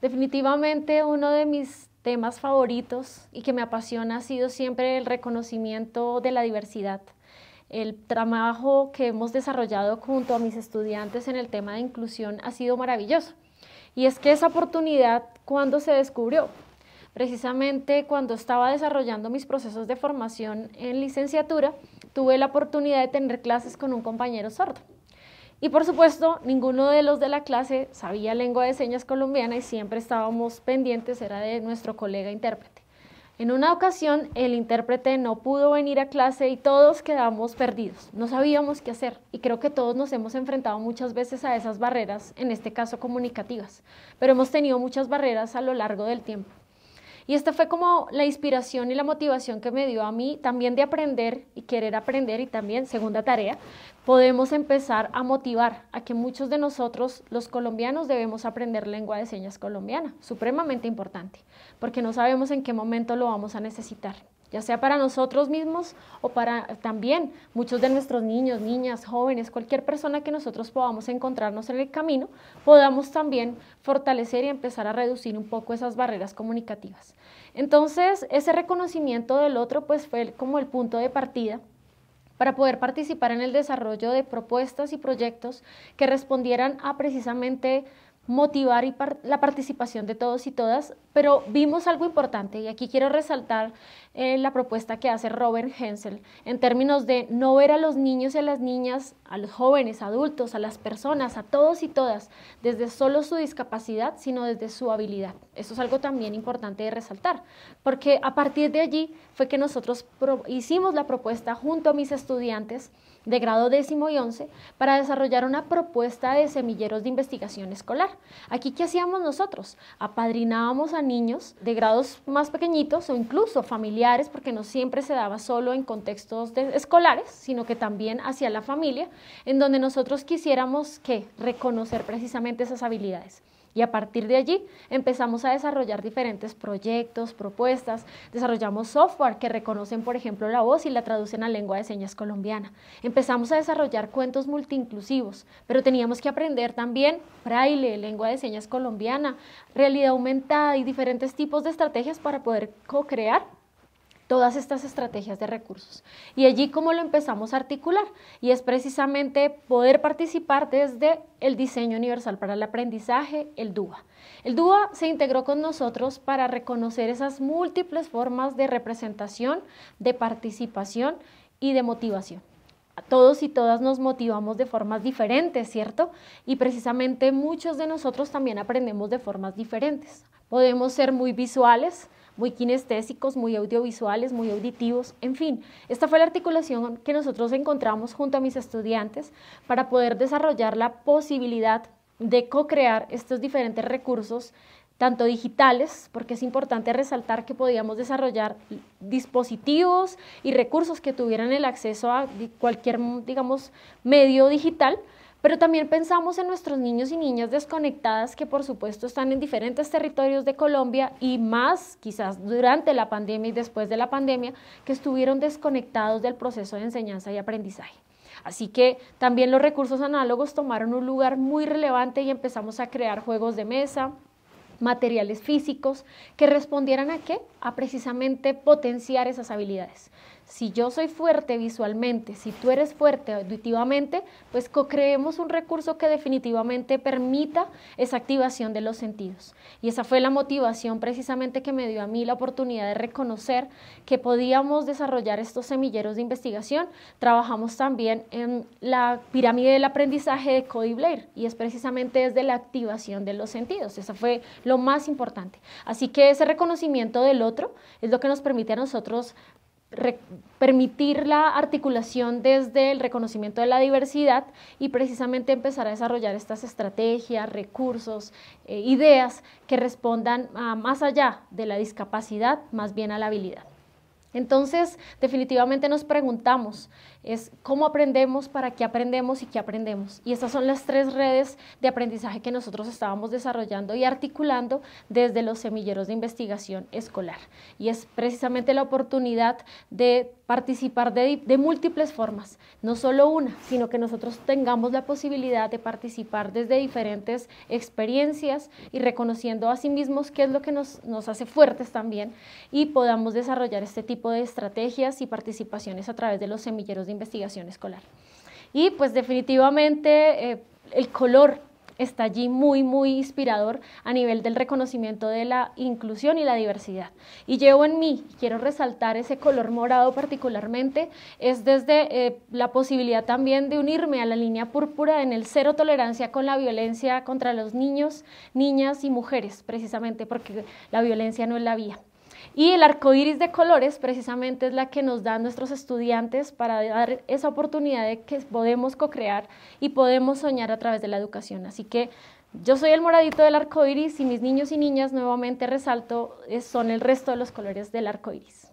Definitivamente uno de mis temas favoritos y que me apasiona ha sido siempre el reconocimiento de la diversidad. El trabajo que hemos desarrollado junto a mis estudiantes en el tema de inclusión ha sido maravilloso. Y es que esa oportunidad, cuando se descubrió? Precisamente cuando estaba desarrollando mis procesos de formación en licenciatura, tuve la oportunidad de tener clases con un compañero sordo. Y por supuesto, ninguno de los de la clase sabía lengua de señas colombiana y siempre estábamos pendientes, era de nuestro colega intérprete. En una ocasión, el intérprete no pudo venir a clase y todos quedamos perdidos, no sabíamos qué hacer y creo que todos nos hemos enfrentado muchas veces a esas barreras, en este caso comunicativas, pero hemos tenido muchas barreras a lo largo del tiempo. Y esta fue como la inspiración y la motivación que me dio a mí también de aprender y querer aprender y también, segunda tarea, podemos empezar a motivar a que muchos de nosotros, los colombianos, debemos aprender lengua de señas colombiana, supremamente importante, porque no sabemos en qué momento lo vamos a necesitar ya sea para nosotros mismos o para también muchos de nuestros niños, niñas, jóvenes, cualquier persona que nosotros podamos encontrarnos en el camino, podamos también fortalecer y empezar a reducir un poco esas barreras comunicativas. Entonces, ese reconocimiento del otro pues fue como el punto de partida para poder participar en el desarrollo de propuestas y proyectos que respondieran a precisamente motivar la participación de todos y todas, pero vimos algo importante y aquí quiero resaltar eh, la propuesta que hace Robert Hensel en términos de no ver a los niños y a las niñas, a los jóvenes, adultos, a las personas, a todos y todas, desde solo su discapacidad, sino desde su habilidad. Eso es algo también importante de resaltar, porque a partir de allí fue que nosotros hicimos la propuesta junto a mis estudiantes de grado décimo y once para desarrollar una propuesta de semilleros de investigación escolar Aquí, ¿qué hacíamos nosotros? Apadrinábamos a niños de grados más pequeñitos o incluso familiares, porque no siempre se daba solo en contextos escolares, sino que también hacia la familia, en donde nosotros quisiéramos que reconocer precisamente esas habilidades. Y a partir de allí empezamos a desarrollar diferentes proyectos, propuestas, desarrollamos software que reconocen, por ejemplo, la voz y la traducen a lengua de señas colombiana. Empezamos a desarrollar cuentos multiinclusivos, pero teníamos que aprender también fraile, lengua de señas colombiana, realidad aumentada y diferentes tipos de estrategias para poder co-crear todas estas estrategias de recursos. Y allí cómo lo empezamos a articular. Y es precisamente poder participar desde el diseño universal para el aprendizaje, el DUA. El DUA se integró con nosotros para reconocer esas múltiples formas de representación, de participación y de motivación todos y todas nos motivamos de formas diferentes, ¿cierto? Y precisamente muchos de nosotros también aprendemos de formas diferentes. Podemos ser muy visuales, muy kinestésicos, muy audiovisuales, muy auditivos, en fin. Esta fue la articulación que nosotros encontramos junto a mis estudiantes para poder desarrollar la posibilidad de co-crear estos diferentes recursos tanto digitales, porque es importante resaltar que podíamos desarrollar dispositivos y recursos que tuvieran el acceso a cualquier, digamos, medio digital, pero también pensamos en nuestros niños y niñas desconectadas que por supuesto están en diferentes territorios de Colombia y más quizás durante la pandemia y después de la pandemia que estuvieron desconectados del proceso de enseñanza y aprendizaje. Así que también los recursos análogos tomaron un lugar muy relevante y empezamos a crear juegos de mesa, materiales físicos que respondieran a qué? A precisamente potenciar esas habilidades. Si yo soy fuerte visualmente, si tú eres fuerte auditivamente, pues creemos un recurso que definitivamente permita esa activación de los sentidos. Y esa fue la motivación precisamente que me dio a mí la oportunidad de reconocer que podíamos desarrollar estos semilleros de investigación. Trabajamos también en la pirámide del aprendizaje de Cody Blair y es precisamente desde la activación de los sentidos. Esa fue lo más importante. Así que ese reconocimiento del otro es lo que nos permite a nosotros permitir la articulación desde el reconocimiento de la diversidad y precisamente empezar a desarrollar estas estrategias, recursos, eh, ideas que respondan ah, más allá de la discapacidad, más bien a la habilidad. Entonces, definitivamente nos preguntamos, es cómo aprendemos, para qué aprendemos y qué aprendemos. Y estas son las tres redes de aprendizaje que nosotros estábamos desarrollando y articulando desde los semilleros de investigación escolar. Y es precisamente la oportunidad de participar de, múltiples formas, no solo una, sino que nosotros tengamos la posibilidad de participar desde diferentes experiencias y reconociendo a sí mismos qué es lo que nos, nos hace fuertes también y podamos desarrollar este tipo de estrategias y participaciones a través de los semilleros de investigación investigación escolar. Y pues definitivamente eh, el color está allí muy, muy inspirador a nivel del reconocimiento de la inclusión y la diversidad. Y llevo en mí, quiero resaltar ese color morado particularmente, es desde eh, la posibilidad también de unirme a la línea púrpura en el cero tolerancia con la violencia contra los niños, niñas y mujeres, precisamente porque la violencia no es la vía. Y el arco iris de colores precisamente es la que nos dan nuestros estudiantes para dar esa oportunidad de que podemos co-crear y podemos soñar a través de la educación. Así que yo soy el moradito del arco iris y mis niños y niñas, nuevamente resalto, eh, son el resto de los colores del arco iris.